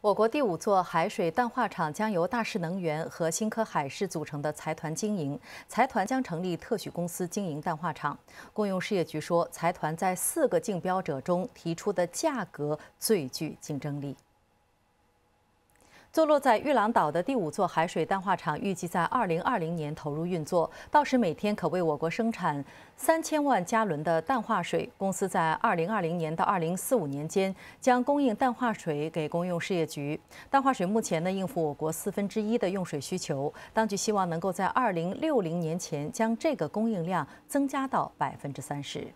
我国第五座海水淡化厂将由大势能源和新科海事组成的财团经营，财团将成立特许公司经营淡化厂。公用事业局说，财团在四个竞标者中提出的价格最具竞争力。坐落在玉朗岛的第五座海水淡化厂预计在二零二零年投入运作，到时每天可为我国生产三千万加仑的淡化水。公司在二零二零年到二零四五年间将供应淡化水给公用事业局。淡化水目前呢，应付我国四分之一的用水需求。当局希望能够在二零六零年前将这个供应量增加到百分之三十。